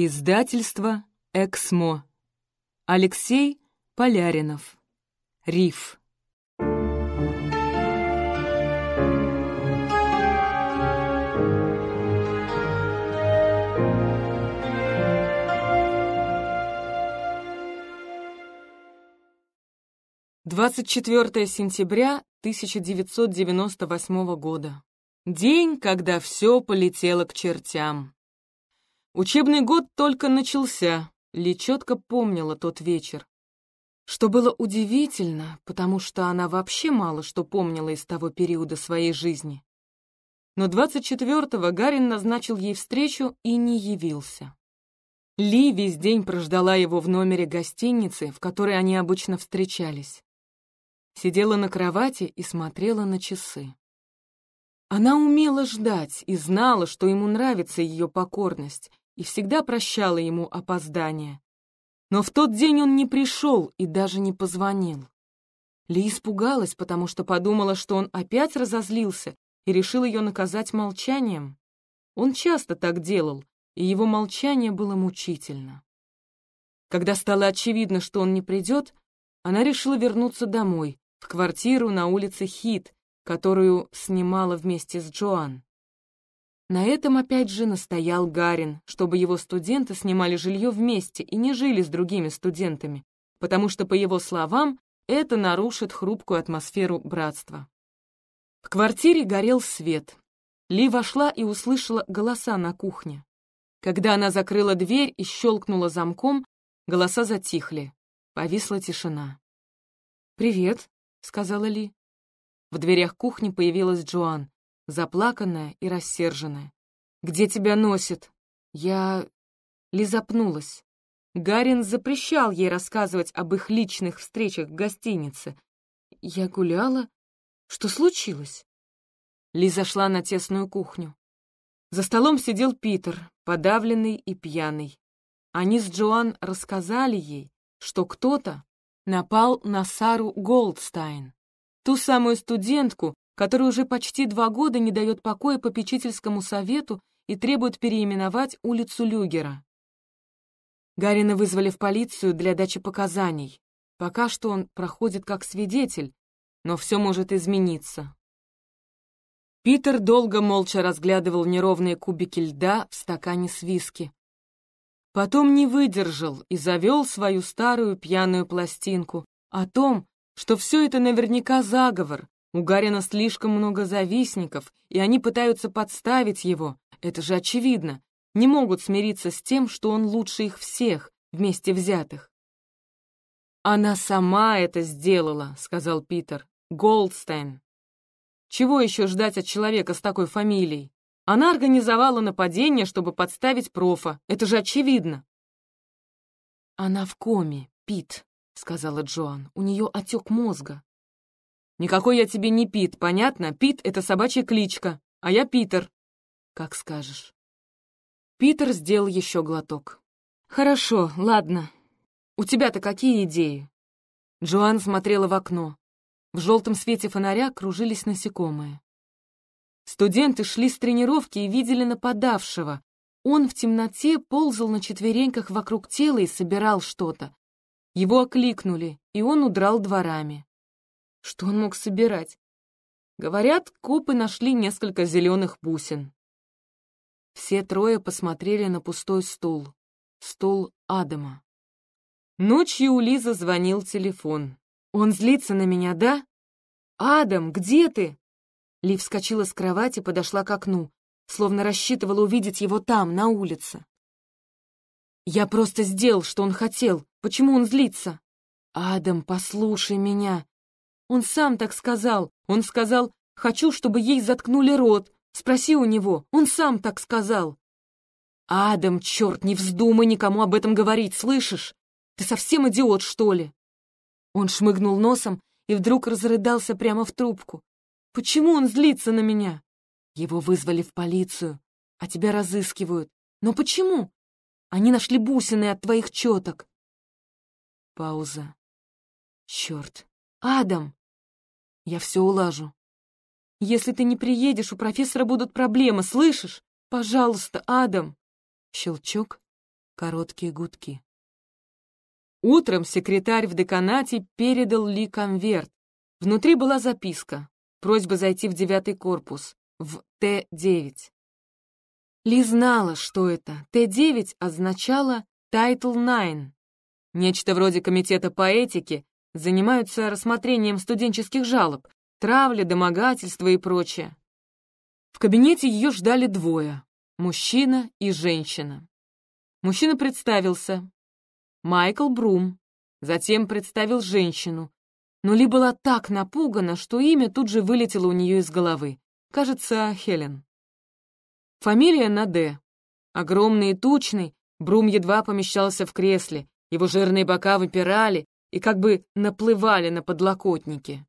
Издательство «Эксмо». Алексей Поляринов. Риф. Двадцать четвертое сентября тысяча девятьсот девяносто восьмого года. День, когда все полетело к чертям. Учебный год только начался, Ли четко помнила тот вечер. Что было удивительно, потому что она вообще мало что помнила из того периода своей жизни. Но 24-го Гарин назначил ей встречу и не явился. Ли весь день прождала его в номере гостиницы, в которой они обычно встречались. Сидела на кровати и смотрела на часы. Она умела ждать и знала, что ему нравится ее покорность, и всегда прощала ему опоздание. Но в тот день он не пришел и даже не позвонил. Ли испугалась, потому что подумала, что он опять разозлился и решил ее наказать молчанием. Он часто так делал, и его молчание было мучительно. Когда стало очевидно, что он не придет, она решила вернуться домой, в квартиру на улице Хит, которую снимала вместе с Джоан. На этом опять же настоял Гарин, чтобы его студенты снимали жилье вместе и не жили с другими студентами, потому что, по его словам, это нарушит хрупкую атмосферу братства. В квартире горел свет. Ли вошла и услышала голоса на кухне. Когда она закрыла дверь и щелкнула замком, голоса затихли. Повисла тишина. «Привет», — сказала Ли. В дверях кухни появилась Джоан заплаканная и рассерженная. «Где тебя носит?» Я... лизопнулась. Гарин запрещал ей рассказывать об их личных встречах в гостинице. Я гуляла. Что случилось? Лиза шла на тесную кухню. За столом сидел Питер, подавленный и пьяный. Они с Джоан рассказали ей, что кто-то напал на Сару Голдстайн, ту самую студентку, который уже почти два года не дает покоя попечительскому совету и требует переименовать улицу Люгера. Гарина вызвали в полицию для дачи показаний. Пока что он проходит как свидетель, но все может измениться. Питер долго молча разглядывал неровные кубики льда в стакане с виски. Потом не выдержал и завел свою старую пьяную пластинку о том, что все это наверняка заговор, у Гарина слишком много завистников, и они пытаются подставить его. Это же очевидно. Не могут смириться с тем, что он лучше их всех, вместе взятых. «Она сама это сделала», — сказал Питер. «Голдстайн». «Чего еще ждать от человека с такой фамилией? Она организовала нападение, чтобы подставить профа. Это же очевидно». «Она в коме, Пит», — сказала Джоан. «У нее отек мозга». Никакой я тебе не Пит, понятно? Пит — это собачья кличка, а я Питер. Как скажешь. Питер сделал еще глоток. Хорошо, ладно. У тебя-то какие идеи? Джоан смотрела в окно. В желтом свете фонаря кружились насекомые. Студенты шли с тренировки и видели нападавшего. Он в темноте ползал на четвереньках вокруг тела и собирал что-то. Его окликнули, и он удрал дворами. Что он мог собирать? Говорят, копы нашли несколько зеленых бусин. Все трое посмотрели на пустой стул. Стул Адама. Ночью у Лизы звонил телефон. «Он злится на меня, да?» «Адам, где ты?» Ли вскочила с кровати, подошла к окну, словно рассчитывала увидеть его там, на улице. «Я просто сделал, что он хотел. Почему он злится?» «Адам, послушай меня. Он сам так сказал. Он сказал, хочу, чтобы ей заткнули рот. Спроси у него. Он сам так сказал. «Адам, черт, не вздумай никому об этом говорить, слышишь? Ты совсем идиот, что ли?» Он шмыгнул носом и вдруг разрыдался прямо в трубку. «Почему он злится на меня?» «Его вызвали в полицию, а тебя разыскивают. Но почему? Они нашли бусины от твоих четок». Пауза. «Черт! Адам!» Я все улажу. Если ты не приедешь, у профессора будут проблемы, слышишь? Пожалуйста, Адам. Щелчок, короткие гудки. Утром секретарь в деканате передал Ли конверт. Внутри была записка. Просьба зайти в девятый корпус, в Т-9. Ли знала, что это. Т-9 означало «Title 9», нечто вроде комитета по этике, занимаются рассмотрением студенческих жалоб, травли, домогательства и прочее. В кабинете ее ждали двое — мужчина и женщина. Мужчина представился. Майкл Брум. Затем представил женщину. Но Ли была так напугана, что имя тут же вылетело у нее из головы. Кажется, Хелен. Фамилия на «Д». Огромный и тучный, Брум едва помещался в кресле. Его жирные бока выпирали, и как бы наплывали на подлокотники.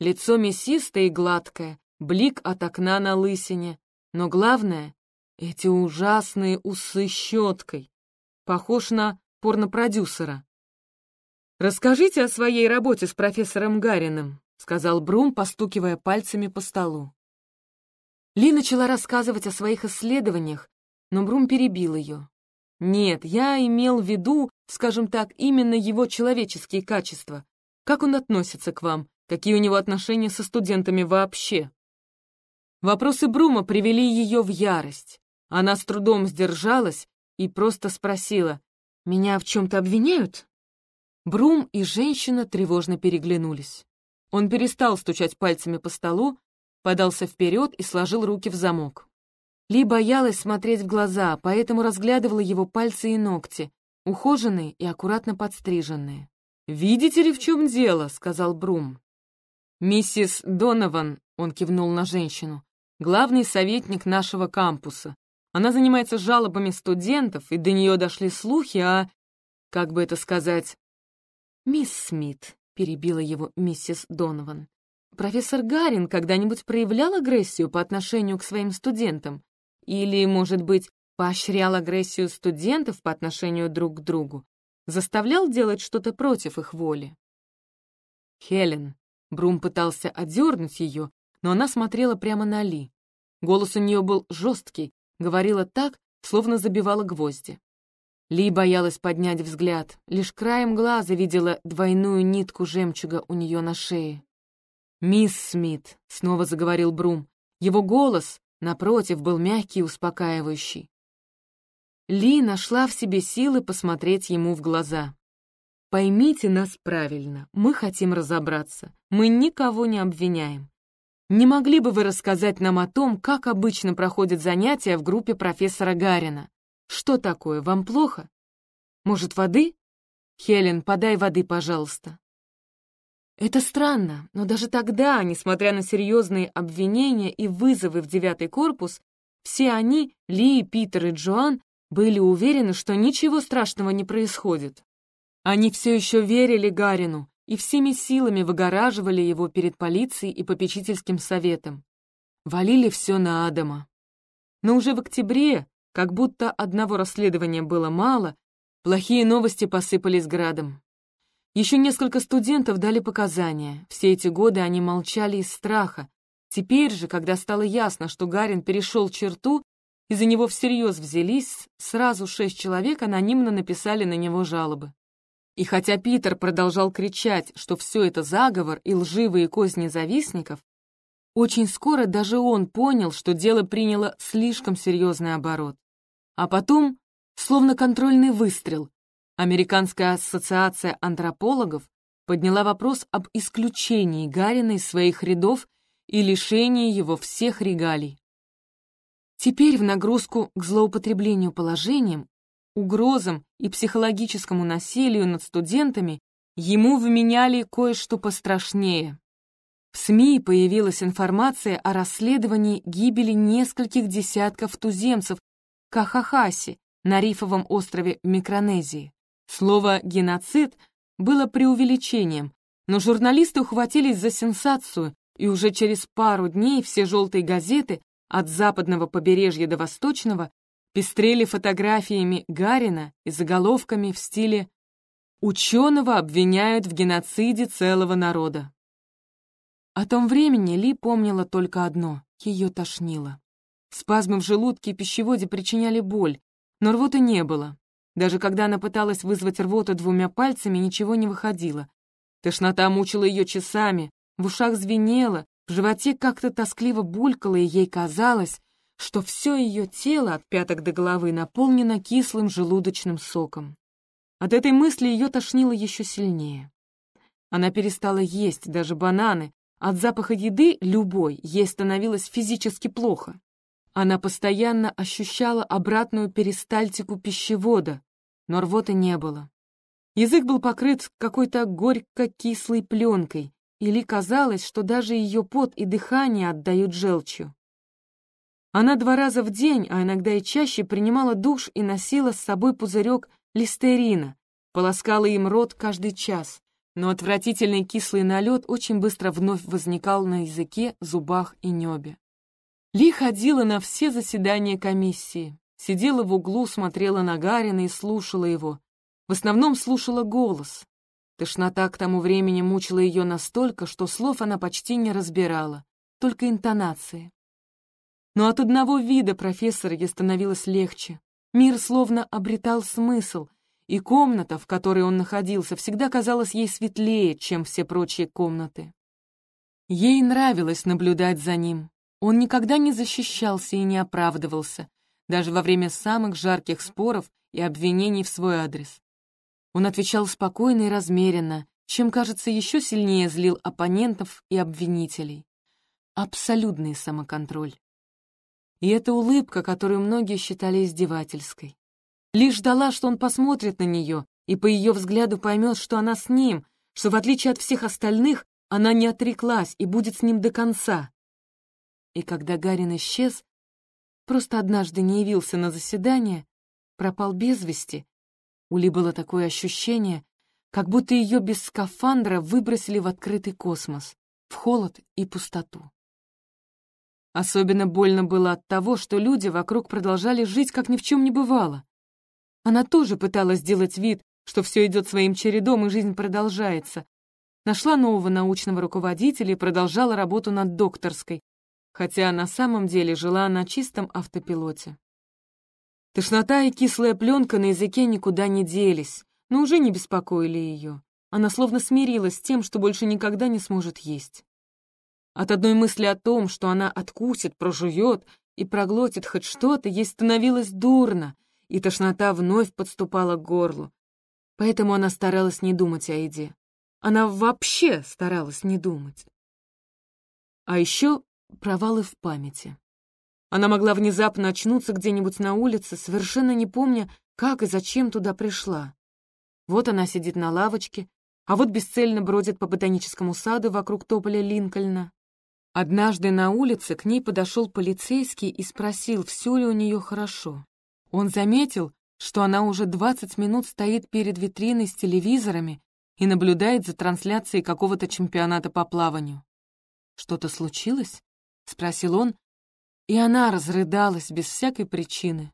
Лицо мясистое и гладкое, блик от окна на лысине, но главное — эти ужасные усы щеткой. Похож на порнопродюсера. «Расскажите о своей работе с профессором Гариным», — сказал Брум, постукивая пальцами по столу. Ли начала рассказывать о своих исследованиях, но Брум перебил ее. «Нет, я имел в виду скажем так, именно его человеческие качества. Как он относится к вам? Какие у него отношения со студентами вообще? Вопросы Брума привели ее в ярость. Она с трудом сдержалась и просто спросила, «Меня в чем-то обвиняют?» Брум и женщина тревожно переглянулись. Он перестал стучать пальцами по столу, подался вперед и сложил руки в замок. Ли боялась смотреть в глаза, поэтому разглядывала его пальцы и ногти ухоженные и аккуратно подстриженные. «Видите ли, в чем дело?» — сказал Брум. «Миссис Донован», — он кивнул на женщину, — «главный советник нашего кампуса. Она занимается жалобами студентов, и до нее дошли слухи о... как бы это сказать...» «Мисс Смит», — перебила его миссис Донован, — «профессор Гарин когда-нибудь проявлял агрессию по отношению к своим студентам? Или, может быть, поощрял агрессию студентов по отношению друг к другу, заставлял делать что-то против их воли. «Хелен», — Брум пытался одернуть ее, но она смотрела прямо на Ли. Голос у нее был жесткий, говорила так, словно забивала гвозди. Ли боялась поднять взгляд, лишь краем глаза видела двойную нитку жемчуга у нее на шее. «Мисс Смит», — снова заговорил Брум, — его голос, напротив, был мягкий и успокаивающий. Ли нашла в себе силы посмотреть ему в глаза. «Поймите нас правильно, мы хотим разобраться, мы никого не обвиняем. Не могли бы вы рассказать нам о том, как обычно проходят занятия в группе профессора Гарина? Что такое, вам плохо? Может, воды? Хелен, подай воды, пожалуйста». Это странно, но даже тогда, несмотря на серьезные обвинения и вызовы в девятый корпус, все они, Ли, Питер и Джоан, были уверены, что ничего страшного не происходит. Они все еще верили Гарину и всеми силами выгораживали его перед полицией и попечительским советом. Валили все на Адама. Но уже в октябре, как будто одного расследования было мало, плохие новости посыпались градом. Еще несколько студентов дали показания. Все эти годы они молчали из страха. Теперь же, когда стало ясно, что Гарин перешел черту, и за него всерьез взялись, сразу шесть человек анонимно написали на него жалобы. И хотя Питер продолжал кричать, что все это заговор и лживые козни завистников, очень скоро даже он понял, что дело приняло слишком серьезный оборот. А потом, словно контрольный выстрел, Американская ассоциация антропологов подняла вопрос об исключении Гарина из своих рядов и лишении его всех регалий. Теперь в нагрузку к злоупотреблению положением, угрозам и психологическому насилию над студентами ему вменяли кое-что пострашнее. В СМИ появилась информация о расследовании гибели нескольких десятков туземцев Кахахаси на рифовом острове Микронезии. Слово «геноцид» было преувеличением, но журналисты ухватились за сенсацию, и уже через пару дней все желтые газеты от западного побережья до восточного пестрели фотографиями Гарина и заголовками в стиле «Ученого обвиняют в геноциде целого народа». О том времени Ли помнила только одно — ее тошнило. Спазмы в желудке и пищеводе причиняли боль, но рвоты не было. Даже когда она пыталась вызвать рвоту двумя пальцами, ничего не выходило. Тошнота мучила ее часами, в ушах звенело, в животе как-то тоскливо булькало, и ей казалось, что все ее тело от пяток до головы наполнено кислым желудочным соком. От этой мысли ее тошнило еще сильнее. Она перестала есть даже бананы. От запаха еды любой ей становилось физически плохо. Она постоянно ощущала обратную перистальтику пищевода, но рвоты не было. Язык был покрыт какой-то горько-кислой пленкой, или казалось, что даже ее пот и дыхание отдают желчью. Она два раза в день, а иногда и чаще, принимала душ и носила с собой пузырек листерина, полоскала им рот каждый час, но отвратительный кислый налет очень быстро вновь возникал на языке, зубах и небе. Ли ходила на все заседания комиссии, сидела в углу, смотрела на Гарина и слушала его. В основном слушала голос, Тошнота к тому времени мучила ее настолько, что слов она почти не разбирала, только интонации. Но от одного вида профессора ей становилось легче. Мир словно обретал смысл, и комната, в которой он находился, всегда казалась ей светлее, чем все прочие комнаты. Ей нравилось наблюдать за ним. Он никогда не защищался и не оправдывался, даже во время самых жарких споров и обвинений в свой адрес. Он отвечал спокойно и размеренно, чем, кажется, еще сильнее злил оппонентов и обвинителей. Абсолютный самоконтроль. И эта улыбка, которую многие считали издевательской. Лишь ждала, что он посмотрит на нее и по ее взгляду поймет, что она с ним, что, в отличие от всех остальных, она не отреклась и будет с ним до конца. И когда Гарин исчез, просто однажды не явился на заседание, пропал без вести, у Ли было такое ощущение, как будто ее без скафандра выбросили в открытый космос, в холод и пустоту. Особенно больно было от того, что люди вокруг продолжали жить, как ни в чем не бывало. Она тоже пыталась сделать вид, что все идет своим чередом и жизнь продолжается. Нашла нового научного руководителя и продолжала работу над докторской, хотя на самом деле жила на чистом автопилоте. Тошнота и кислая пленка на языке никуда не делись, но уже не беспокоили ее. Она словно смирилась с тем, что больше никогда не сможет есть. От одной мысли о том, что она откусит, прожует и проглотит хоть что-то, ей становилось дурно, и тошнота вновь подступала к горлу. Поэтому она старалась не думать о еде. Она вообще старалась не думать. А еще провалы в памяти. Она могла внезапно очнуться где-нибудь на улице, совершенно не помня, как и зачем туда пришла. Вот она сидит на лавочке, а вот бесцельно бродит по ботаническому саду вокруг тополя Линкольна. Однажды на улице к ней подошел полицейский и спросил, все ли у нее хорошо. Он заметил, что она уже 20 минут стоит перед витриной с телевизорами и наблюдает за трансляцией какого-то чемпионата по плаванию. «Что-то случилось?» — спросил он, и она разрыдалась без всякой причины.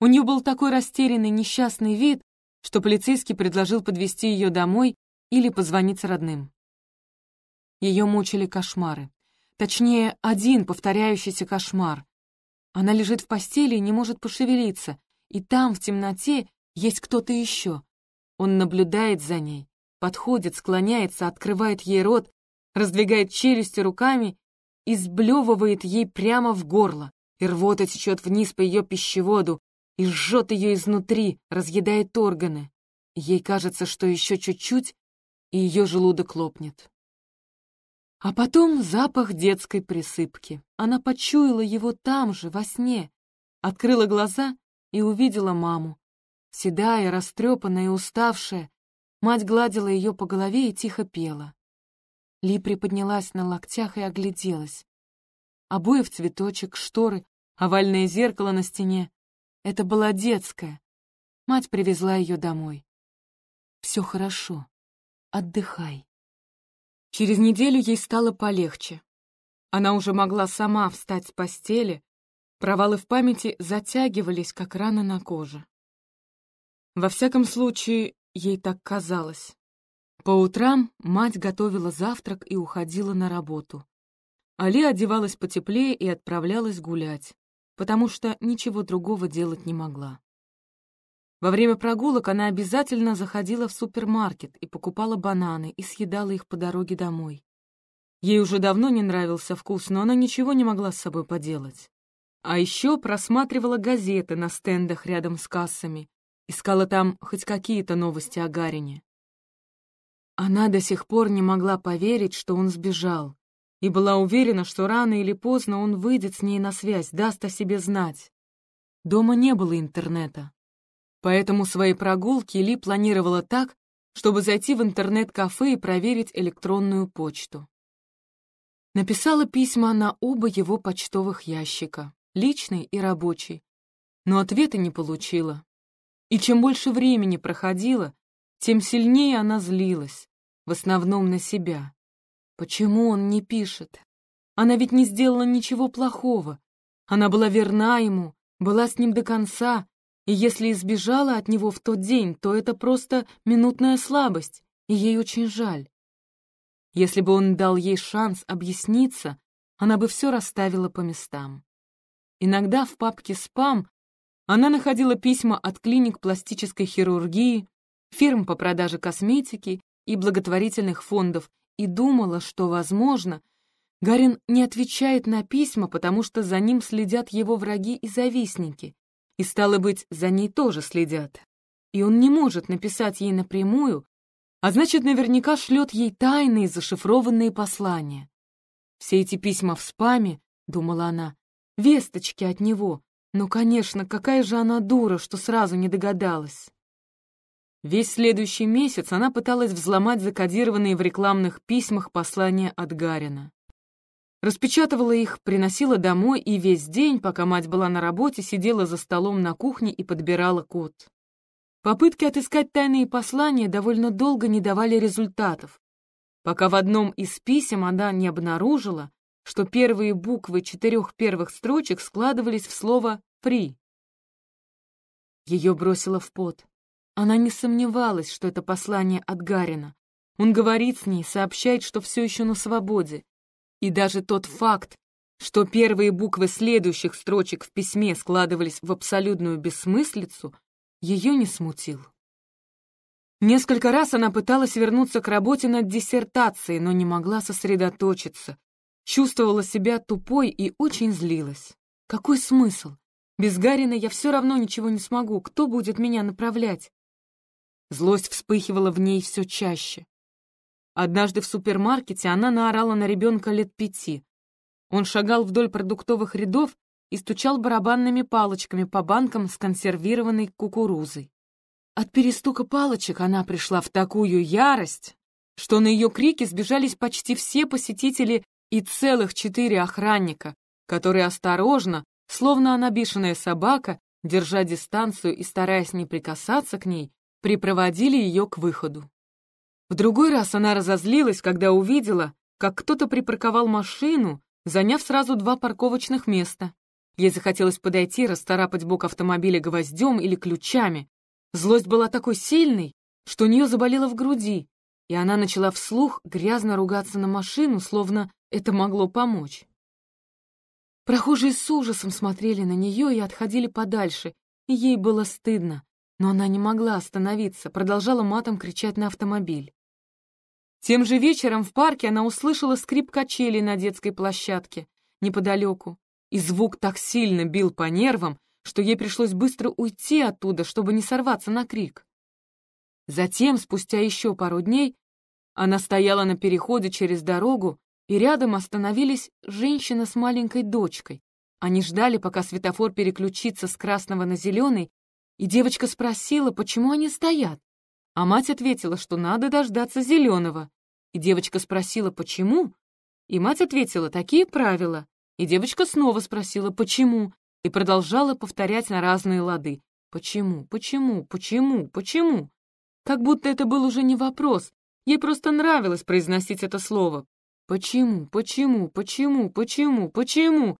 У нее был такой растерянный несчастный вид, что полицейский предложил подвести ее домой или позвонить родным. Ее мучили кошмары. Точнее, один повторяющийся кошмар. Она лежит в постели и не может пошевелиться, и там, в темноте, есть кто-то еще. Он наблюдает за ней, подходит, склоняется, открывает ей рот, раздвигает челюсти руками и сблевывает ей прямо в горло, и рвота течет вниз по ее пищеводу, и жжет ее изнутри, разъедает органы. Ей кажется, что еще чуть-чуть, и ее желудок лопнет. А потом запах детской присыпки. Она почуяла его там же, во сне. Открыла глаза и увидела маму. Седая, растрепанная и уставшая, мать гладила ее по голове и тихо пела. Ли приподнялась на локтях и огляделась. Обои в цветочек, шторы, овальное зеркало на стене. Это была детская. Мать привезла ее домой. «Все хорошо. Отдыхай». Через неделю ей стало полегче. Она уже могла сама встать с постели, провалы в памяти затягивались, как раны на коже. Во всяком случае, ей так казалось. По утрам мать готовила завтрак и уходила на работу. Али одевалась потеплее и отправлялась гулять, потому что ничего другого делать не могла. Во время прогулок она обязательно заходила в супермаркет и покупала бананы и съедала их по дороге домой. Ей уже давно не нравился вкус, но она ничего не могла с собой поделать. А еще просматривала газеты на стендах рядом с кассами, искала там хоть какие-то новости о Гарине. Она до сих пор не могла поверить, что он сбежал, и была уверена, что рано или поздно он выйдет с ней на связь, даст о себе знать. Дома не было интернета. Поэтому свои прогулки Ли планировала так, чтобы зайти в интернет-кафе и проверить электронную почту. Написала письма на оба его почтовых ящика, личный и рабочий, но ответа не получила. И чем больше времени проходило, тем сильнее она злилась в основном на себя. Почему он не пишет? Она ведь не сделала ничего плохого. Она была верна ему, была с ним до конца, и если избежала от него в тот день, то это просто минутная слабость, и ей очень жаль. Если бы он дал ей шанс объясниться, она бы все расставила по местам. Иногда в папке «Спам» она находила письма от клиник пластической хирургии, фирм по продаже косметики и благотворительных фондов и думала, что, возможно, Гарин не отвечает на письма, потому что за ним следят его враги и завистники, и, стало быть, за ней тоже следят. И он не может написать ей напрямую, а значит, наверняка шлет ей тайные зашифрованные послания. Все эти письма в спаме, думала она, весточки от него. но, конечно, какая же она дура, что сразу не догадалась. Весь следующий месяц она пыталась взломать закодированные в рекламных письмах послания от Гарина. Распечатывала их, приносила домой и весь день, пока мать была на работе, сидела за столом на кухне и подбирала код. Попытки отыскать тайные послания довольно долго не давали результатов, пока в одном из писем она не обнаружила, что первые буквы четырех первых строчек складывались в слово «фри». Ее бросило в пот. Она не сомневалась, что это послание от Гарина. Он говорит с ней, сообщает, что все еще на свободе. И даже тот факт, что первые буквы следующих строчек в письме складывались в абсолютную бессмыслицу, ее не смутил. Несколько раз она пыталась вернуться к работе над диссертацией, но не могла сосредоточиться. Чувствовала себя тупой и очень злилась. Какой смысл? Без Гарина я все равно ничего не смогу. Кто будет меня направлять? Злость вспыхивала в ней все чаще. Однажды в супермаркете она наорала на ребенка лет пяти. Он шагал вдоль продуктовых рядов и стучал барабанными палочками по банкам с консервированной кукурузой. От перестука палочек она пришла в такую ярость, что на ее крики сбежались почти все посетители и целых четыре охранника, которые осторожно, словно она бешеная собака, держа дистанцию и стараясь не прикасаться к ней, припроводили ее к выходу. В другой раз она разозлилась, когда увидела, как кто-то припарковал машину, заняв сразу два парковочных места. Ей захотелось подойти, расцарапать бок автомобиля гвоздем или ключами. Злость была такой сильной, что у нее заболело в груди, и она начала вслух грязно ругаться на машину, словно это могло помочь. Прохожие с ужасом смотрели на нее и отходили подальше, и ей было стыдно. Но она не могла остановиться, продолжала матом кричать на автомобиль. Тем же вечером в парке она услышала скрип качелей на детской площадке неподалеку, и звук так сильно бил по нервам, что ей пришлось быстро уйти оттуда, чтобы не сорваться на крик. Затем, спустя еще пару дней, она стояла на переходе через дорогу, и рядом остановились женщина с маленькой дочкой. Они ждали, пока светофор переключится с красного на зеленый, и девочка спросила, почему они стоят. А мать ответила, что надо дождаться зеленого. И девочка спросила, почему. И мать ответила, такие правила. И девочка снова спросила, почему. И продолжала повторять на разные лады. Почему, почему, почему, почему? Как будто это был уже не вопрос. Ей просто нравилось произносить это слово. Почему, почему, почему, почему, почему?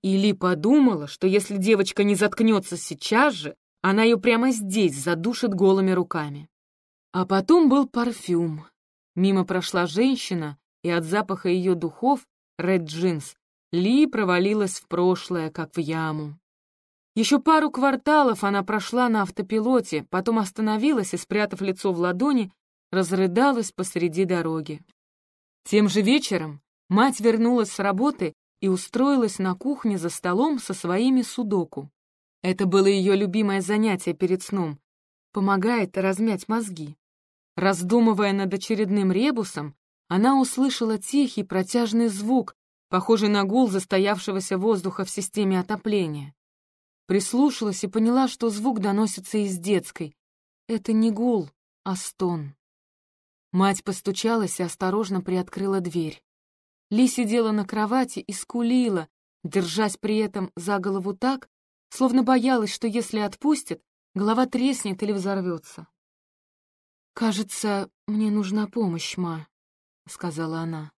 Или подумала, что если девочка не заткнется сейчас же, она ее прямо здесь задушит голыми руками. А потом был парфюм. Мимо прошла женщина, и от запаха ее духов, Red Jeans, Ли провалилась в прошлое, как в яму. Еще пару кварталов она прошла на автопилоте, потом остановилась и, спрятав лицо в ладони, разрыдалась посреди дороги. Тем же вечером мать вернулась с работы и устроилась на кухне за столом со своими судоку. Это было ее любимое занятие перед сном. Помогает размять мозги. Раздумывая над очередным ребусом, она услышала тихий протяжный звук, похожий на гул застоявшегося воздуха в системе отопления. Прислушалась и поняла, что звук доносится из детской. Это не гул, а стон. Мать постучалась и осторожно приоткрыла дверь. Ли сидела на кровати и скулила, держась при этом за голову так, словно боялась, что если отпустит, голова треснет или взорвется. «Кажется, мне нужна помощь, ма», — сказала она.